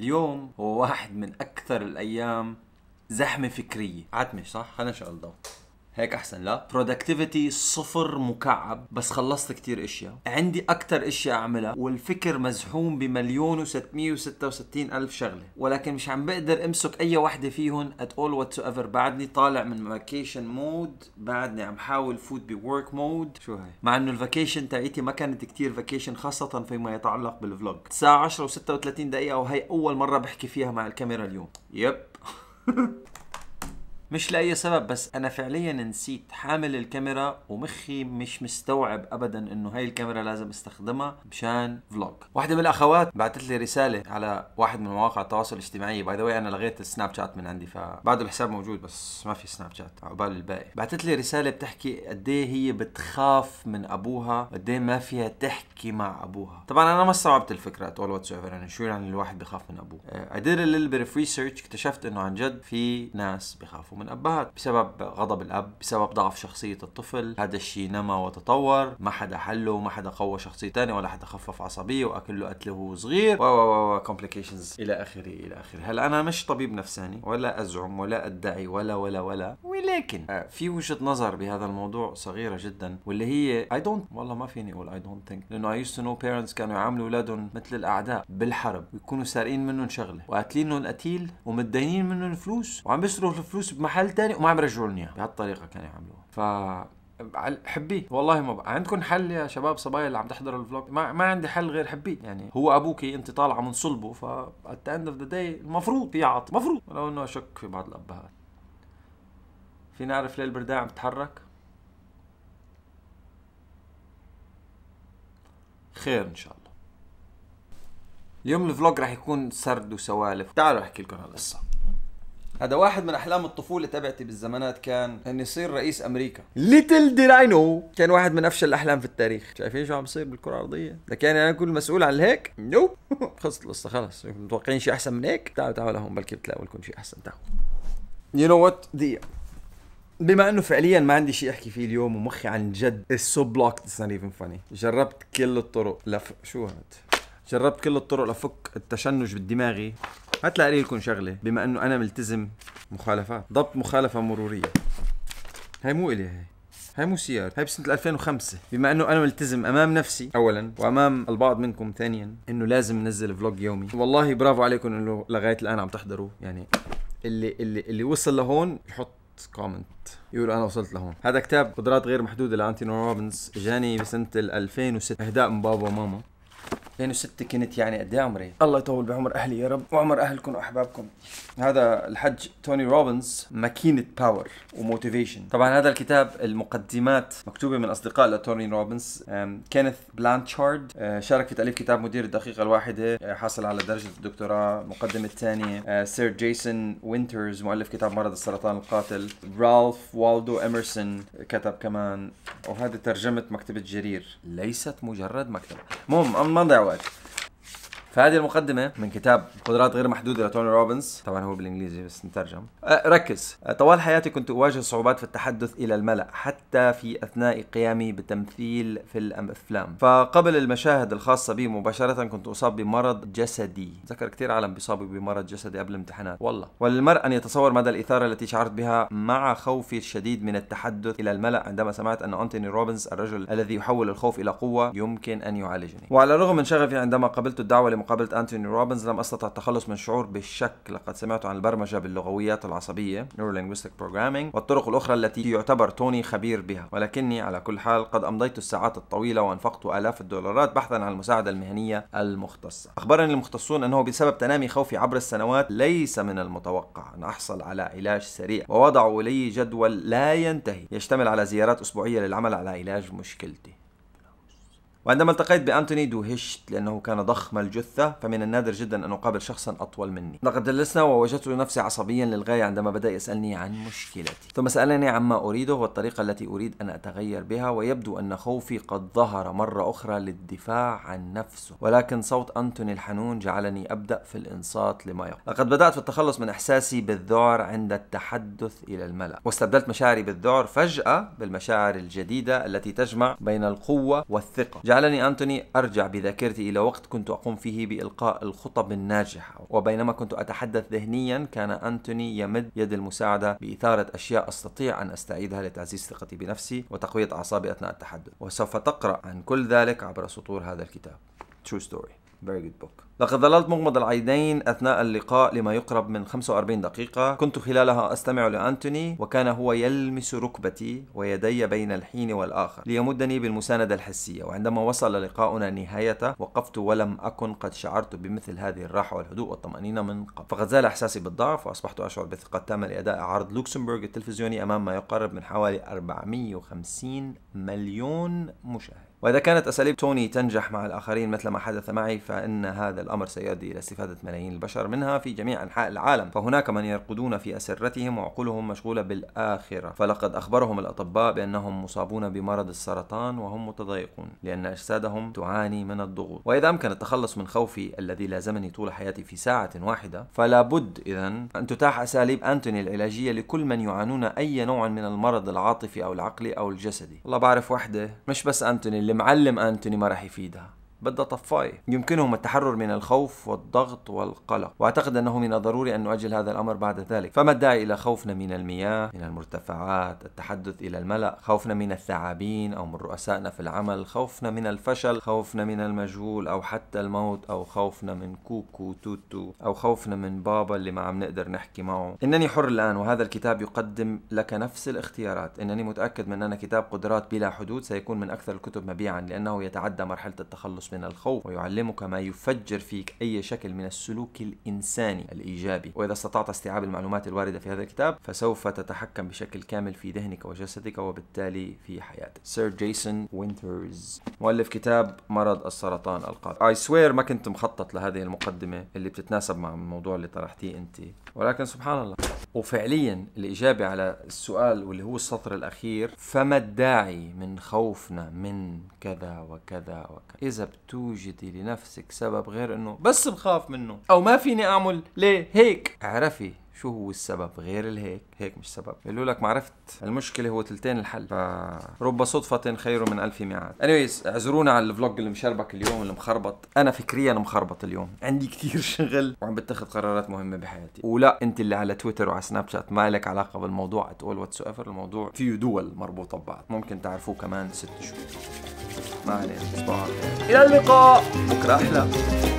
اليوم هو واحد من اكثر الايام زحمه فكريه عتمش صح خلينا نشغل الضوء هيك احسن لا برودكتيفيتي صفر مكعب بس خلصت كتير اشياء عندي اكتر اشياء اعملها والفكر مزحوم بمليون و666 الف شغله ولكن مش عم بقدر امسك اي وحده فيهم ات اول وات ايفر بعدني طالع من فاكيشن مود بعدني عم حاول فوت بورك مود شو هاي مع انه الفاكيشن تاعيتي ما كانت كتير فاكيشن خاصه فيما يتعلق بالفلوج الساعه 10 و36 دقيقه وهي اول مره بحكي فيها مع الكاميرا اليوم يب مش لاي سبب بس انا فعليا نسيت حامل الكاميرا ومخي مش مستوعب ابدا انه هاي الكاميرا لازم استخدمها مشان فلوج واحده من الاخوات بعثت لي رساله على واحد من مواقع التواصل الاجتماعي باي ذا انا لغيت السناب شات من عندي فبعده الحساب موجود بس ما في سناب شات عقبال الباقي بعثت لي رساله بتحكي قد إيه هي بتخاف من ابوها قد إيه ما فيها تحكي مع ابوها طبعا انا ما استوعبت الفكره أتول واتس ايفر يعني شو يعني الواحد بخاف من ابوه ادير ريسيرش اكتشفت انه عن جد في ناس بخافوا من أبهات بسبب غضب الأب بسبب ضعف شخصية الطفل هذا الشيء نما وتطور ما حدا حله وما حدا قوى شخصية تانية ولا حدا خفف عصبية وأكله قتله وهو صغير و و و كومبليكيشنز إلى آخره إلى آخره هلا أنا مش طبيب نفساني ولا أزعم ولا أدعي ولا ولا ولا ولكن آه، في وجهة نظر بهذا الموضوع صغيرة جدا واللي هي I don't والله ما فيني أقول I don't think لأنه I used to know parents كانوا يعاملوا أولادهم مثل الأعداء بالحرب ويكونوا سارقين منهم شغلة وقاتلينهم قتيل ومتدينين منهم فلوس وعم بيصرفوا الفلوس بمحل محل تاني وما عم يرجعوا لنا بهالطريقه كانوا يعملوها ف حبيت والله ما بقى. عندكم حل يا شباب صبايا اللي عم تحضروا الفلوج ما, ما عندي حل غير حبيت يعني هو ابوكي انت طالعه من صلبه ف ات اند اوف ذا داي المفروض في عاطفه المفروض ولو انه اشك في بعض الابهات في نعرف ليه البرداء عم تتحرك خير ان شاء الله اليوم الفلوج راح يكون سرد وسوالف تعالوا احكي لكم هالقصه هذا واحد من احلام الطفوله تبعتي بالزمانات كان اني يصير رئيس امريكا ليتل ديد اي نو كان واحد من افشل الاحلام في التاريخ شايفين شو عم بصير بالكره الارضيه لكن انا كل مسؤول عن هيك نوب خلصت القصه خلص متوقعين شيء احسن من هيك تعالوا تعالوا لهون بلكي بتلاقوا لكم شيء احسن تعالوا يو نو وات دقيقه بما انه فعليا ما عندي شيء احكي فيه اليوم ومخي عن جد السو بلوك اتس نوت ايفن فاني جربت كل الطرق لف شو هاد جربت كل الطرق لفك التشنج بالدماغي هات لأقري لكم شغله بما انه انا ملتزم مخالفات ضبط مخالفه مروريه هاي مو الي هاي هاي مو سيارة هاي بسنة 2005 بما انه انا ملتزم امام نفسي اولا وامام البعض منكم ثانيا انه لازم ننزل فلوج يومي والله برافو عليكم انه لغاية الان عم تحضروا يعني اللي اللي اللي وصل لهون يحط كومنت يقول انا وصلت لهون هذا كتاب قدرات غير محدوده لانتينو روبنز اجاني بسنه 2006 اهداء من بابا وماما 2006 كنت يعني قد ايه عمري؟ الله يطول بعمر اهلي يا رب وعمر اهلكم واحبابكم. هذا الحج توني روبنز ماكينه باور وموتيفيشن. طبعا هذا الكتاب المقدمات مكتوبه من اصدقاء لتوني روبنز كينيث بلانشارد آه، شارك في تاليف كتاب مدير الدقيقه الواحده آه، حصل على درجه الدكتوراه المقدمه الثانيه آه، سير جيسون وينترز مؤلف كتاب مرض السرطان القاتل رالف والدو اميرسون كتب كمان وهذا ترجمه مكتبه جرير ليست مجرد مكتبه. المهم ما نضيع it. فهذه المقدمة من كتاب قدرات غير محدودة لتوني روبنز طبعا هو بالانجليزي بس نترجم آه، ركز آه، طوال حياتي كنت أواجه صعوبات في التحدث إلى الملأ حتى في أثناء قيامي بتمثيل في الأفلام فقبل المشاهد الخاصة بي مباشرة كنت أصاب بمرض جسدي ذكر كثير عالم بيصابوا بمرض جسدي قبل الامتحانات والله وللمرء أن يتصور مدى الإثارة التي شعرت بها مع خوفي الشديد من التحدث إلى الملأ عندما سمعت أن أنتوني روبنز الرجل الذي يحول الخوف إلى قوة يمكن أن يعالجني وعلى الرغم من شغفي عندما قبلت الدعوة مقابلة أنتوني روبنز لم أستطع التخلص من شعور بالشك لقد سمعت عن البرمجة باللغويات العصبية Neurolinguistic Programming والطرق الأخرى التي يعتبر توني خبير بها ولكني على كل حال قد أمضيت الساعات الطويلة وأنفقت آلاف الدولارات بحثا عن المساعدة المهنية المختصة أخبرني المختصون أنه بسبب تنامي خوفي عبر السنوات ليس من المتوقع أن أحصل على علاج سريع ووضعوا لي جدول لا ينتهي يشتمل على زيارات أسبوعية للعمل على علاج مشكلتي وعندما التقيت بأنتوني دوهشت لأنه كان ضخم الجثة فمن النادر جدا أن أقابل شخصا أطول مني لقد جلسنا ووجدت نفسي عصبيا للغاية عندما بدأ يسألني عن مشكلتي ثم سألني عما أريده والطريقة التي أريد أن أتغير بها ويبدو أن خوفي قد ظهر مرة أخرى للدفاع عن نفسه ولكن صوت أنتوني الحنون جعلني أبدأ في الإنصات لما يقول لقد بدأت في التخلص من إحساسي بالذعر عند التحدث إلى الملأ واستبدلت مشاعري بالذعر فجأة بالمشاعر الجديدة التي تجمع بين القوة والثقة جعلني أنتوني أرجع بذاكرتي إلى وقت كنت أقوم فيه بإلقاء الخطب الناجحة وبينما كنت أتحدث ذهنيا كان أنتوني يمد يد المساعدة بإثارة أشياء أستطيع أن أستعيدها لتعزيز ثقتي بنفسي وتقوية أعصابي أثناء التحدث وسوف تقرأ عن كل ذلك عبر سطور هذا الكتاب True Story Very good book. لقد ظللت مغمض العينين أثناء اللقاء لما يقرب من 45 دقيقة كنت خلالها أستمع لأنتوني وكان هو يلمس ركبتي ويدي بين الحين والآخر ليمدني بالمساندة الحسية وعندما وصل لقاؤنا نهايته وقفت ولم أكن قد شعرت بمثل هذه الراحة والهدوء والطمأنينة من قبل فقد زال إحساسي بالضعف وأصبحت أشعر بالثقة التامة لأداء عرض لوكسمبورغ التلفزيوني أمام ما يقرب من حوالي 450 مليون مشاهد وإذا كانت أساليب توني تنجح مع الآخرين مثل ما حدث معي فإن هذا الأمر سيؤدي إلى استفادة ملايين البشر منها في جميع أنحاء العالم فهناك من يرقدون في أسرتهم وعقولهم مشغولة بالآخرة فلقد أخبرهم الأطباء بأنهم مصابون بمرض السرطان وهم متضايقون لأن أجسادهم تعاني من الضغوط وإذا أمكن التخلص من خوفي الذي لازمني طول حياتي في ساعة واحدة فلا بد إذا أن تتاح أساليب أنتوني العلاجية لكل من يعانون أي نوع من المرض العاطفي أو العقلي أو الجسدي والله بعرف وحدة مش بس أنتوني اللي معلم انتوني ما راح يفيدها بدها طفاية يمكنهم التحرر من الخوف والضغط والقلق وأعتقد أنه من الضروري أن نؤجل هذا الأمر بعد ذلك فما الداعي إلى خوفنا من المياه من المرتفعات التحدث إلى الملأ خوفنا من الثعابين أو من رؤسائنا في العمل خوفنا من الفشل خوفنا من المجهول أو حتى الموت أو خوفنا من كوكو توتو أو خوفنا من بابا اللي ما عم نقدر نحكي معه إنني حر الآن وهذا الكتاب يقدم لك نفس الاختيارات إنني متأكد من أن كتاب قدرات بلا حدود سيكون من أكثر الكتب مبيعا لأنه يتعدى مرحلة التخلص من الخوف ويعلمك ما يفجر فيك أي شكل من السلوك الإنساني الإيجابي وإذا استطعت استيعاب المعلومات الواردة في هذا الكتاب فسوف تتحكم بشكل كامل في ذهنك وجسدك وبالتالي في حياتك سير جيسون وينترز مؤلف كتاب مرض السرطان القاتل اي سوير ما كنت مخطط لهذه المقدمه اللي بتتناسب مع الموضوع اللي طرحتيه انت ولكن سبحان الله وفعليا الإجابة على السؤال واللي هو السطر الأخير فما الداعي من خوفنا من كذا وكذا وكذا إذا توجدي لنفسك سبب غير انه بس بخاف منه او ما فيني اعمل ليه هيك اعرفي شو هو السبب غير الهيك هيك مش سبب بيقولوا لك ما عرفت المشكله هو تلتين الحل فرب صدفه خير من الف ميعاد anyways اعذرونا على الفلوج المشربك اليوم مخربط انا فكريا مخربط اليوم عندي كثير شغل وعم بتخذ قرارات مهمه بحياتي ولا انت اللي على تويتر وعلى سناب شات ما لك علاقه بالموضوع اتقول واتس الموضوع فيه دول مربوطه ببعض ممكن تعرفوه كمان ست شهور ما علينا تصبحوا على الى اللقاء بكره احلى